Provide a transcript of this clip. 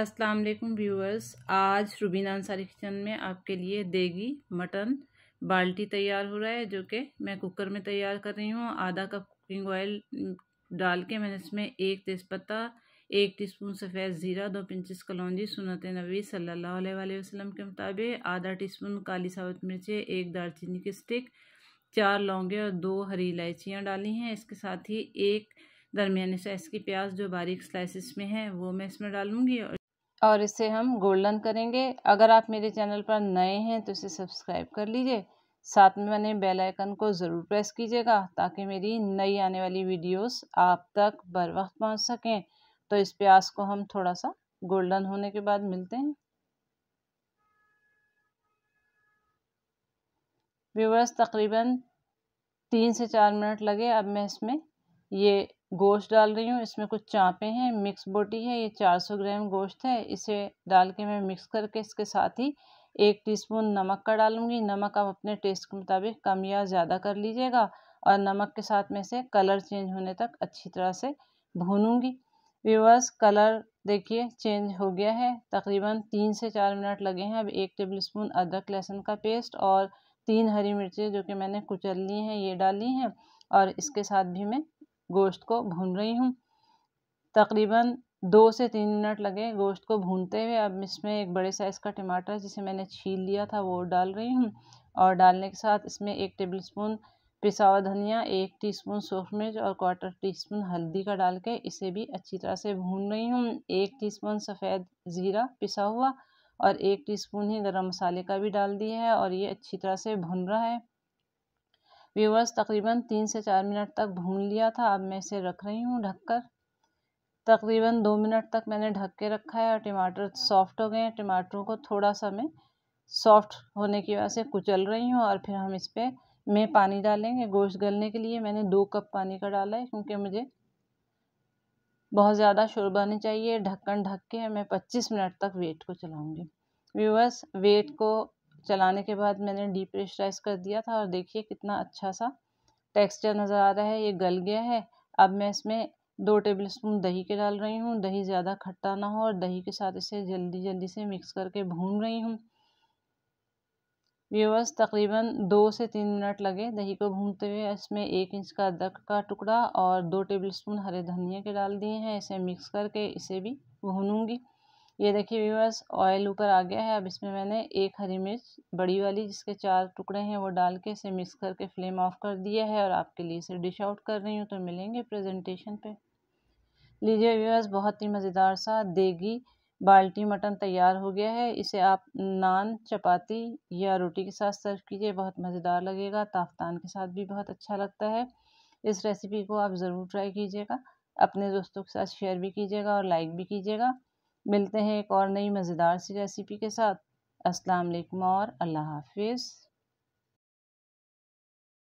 अस्सलाम वालेकुम व्यूअर्स आज रुबीना अंसारी किचन में आपके लिए देगी मटन बाल्टी तैयार हो रहा है जो कि मैं कुकर में तैयार कर रही हूँ आधा कप कुकिंग ऑयल डाल के मैंने इसमें एक तेज़पत्ता एक टीस्पून सफ़ेद ज़ीरा दो पिंचिस कलौजी सुनत नबी सल्लल्लाहु अलैहि वसल्लम के मुताबिक आधा स्पून काली साबुत मिर्चें एक दालचीनी की स्टिक चार लौंगे और दो हरी इलायचियाँ डाली हैं इसके साथ ही एक दरमियाने साइज़ की प्याज जो बारीक स्लाइसिस में है वो मैं इसमें डालूँगी और और इसे हम गोल्डन करेंगे अगर आप मेरे चैनल पर नए हैं तो इसे सब्सक्राइब कर लीजिए साथ में मैंने बेल आइकन को ज़रूर प्रेस कीजिएगा ताकि मेरी नई आने वाली वीडियोस आप तक बर वक्त पहुँच सकें तो इस प्याज को हम थोड़ा सा गोल्डन होने के बाद मिलते हैं व्यूवर्स तकरीबन तीन से चार मिनट लगे अब मैं इसमें ये गोश्त डाल रही हूँ इसमें कुछ चाँपे हैं मिक्स बोटी है ये 400 ग्राम गोश्त है इसे डाल के मैं मिक्स करके इसके साथ ही एक टीस्पून नमक का डालूंगी नमक आप अपने टेस्ट के मुताबिक कम या ज़्यादा कर लीजिएगा और नमक के साथ में से कलर चेंज होने तक अच्छी तरह से भूनूंगी व्यूवर्स कलर देखिए चेंज हो गया है तकरीबन तीन से चार मिनट लगे हैं अब एक टेबल स्पून अदरक लहसुन का पेस्ट और तीन हरी मिर्चें जो कि मैंने कुचल ली हैं ये डाली हैं और इसके साथ भी मैं गोश्त को भून रही हूँ तकरीबन दो से तीन मिनट लगे गोश्त को भूनते हुए अब इसमें एक बड़े साइज़ का टमाटर जिसे मैंने छील लिया था वो डाल रही हूँ और डालने के साथ इसमें एक टेबल स्पून पिसा हुआ धनिया एक टीस्पून सूख मिर्च और क्वार्टर टीस्पून हल्दी का डाल के इसे भी अच्छी तरह से भून रही हूँ एक टीस्पून सफ़ेद ज़ीरा पिसा हुआ और एक टीस्पून ही गरम मसाले का भी डाल दिया है और ये अच्छी तरह से भुन रहा है व्यूवर्स तकरीबन तीन से चार मिनट तक भून लिया था अब मैं इसे रख रही हूँ ढक कर तकरीबन दो मिनट तक मैंने ढक के रखा है और टमाटर सॉफ्ट हो गए हैं टमाटरों को थोड़ा सा मैं सॉफ्ट होने की वजह से कुचल रही हूँ और फिर हम इस पर मैं पानी डालेंगे गोश्त गलने के लिए मैंने दो कप पानी का डाला है क्योंकि मुझे बहुत ज़्यादा शोरबा नहीं चाहिए ढक्कन ढक के मैं पच्चीस मिनट तक वेट को चलाऊँगी व्यूवर्स वेट को चलाने के बाद मैंने डीप प्रेशराइज कर दिया था और देखिए कितना अच्छा सा टेक्सचर नज़र आ रहा है ये गल गया है अब मैं इसमें दो टेबल स्पून दही के डाल रही हूँ दही ज़्यादा खट्टा ना हो और दही के साथ इसे जल्दी जल्दी से मिक्स करके भून रही हूँ व्यूवर्स तकरीबन दो से तीन मिनट लगे दही को भूनते हुए इसमें एक इंच का अदरक का टुकड़ा और दो टेबल स्पून हरे धनिया के डाल दिए हैं इसे मिक्स करके इसे भी भूनूंगी ये देखिए व्यूअर्स ऑयल ऊपर आ गया है अब इसमें मैंने एक हरी मिर्च बड़ी वाली जिसके चार टुकड़े हैं वो डाल के इसे मिक्स करके फ्लेम ऑफ कर दिया है और आपके लिए इसे डिश आउट कर रही हूँ तो मिलेंगे प्रेजेंटेशन पे लीजिए व्यूअर्स बहुत ही मज़ेदार सा देगी बाल्टी मटन तैयार हो गया है इसे आप नान चपाती या रोटी के साथ सर्व कीजिए बहुत मज़ेदार लगेगा ताफ्तान के साथ भी बहुत अच्छा लगता है इस रेसिपी को आप ज़रूर ट्राई कीजिएगा अपने दोस्तों के साथ शेयर भी कीजिएगा और लाइक भी कीजिएगा मिलते हैं एक और नई मज़ेदार सी रेसिपी के साथ अस्सलाम वालेकुम और अल्लाह हाफिज़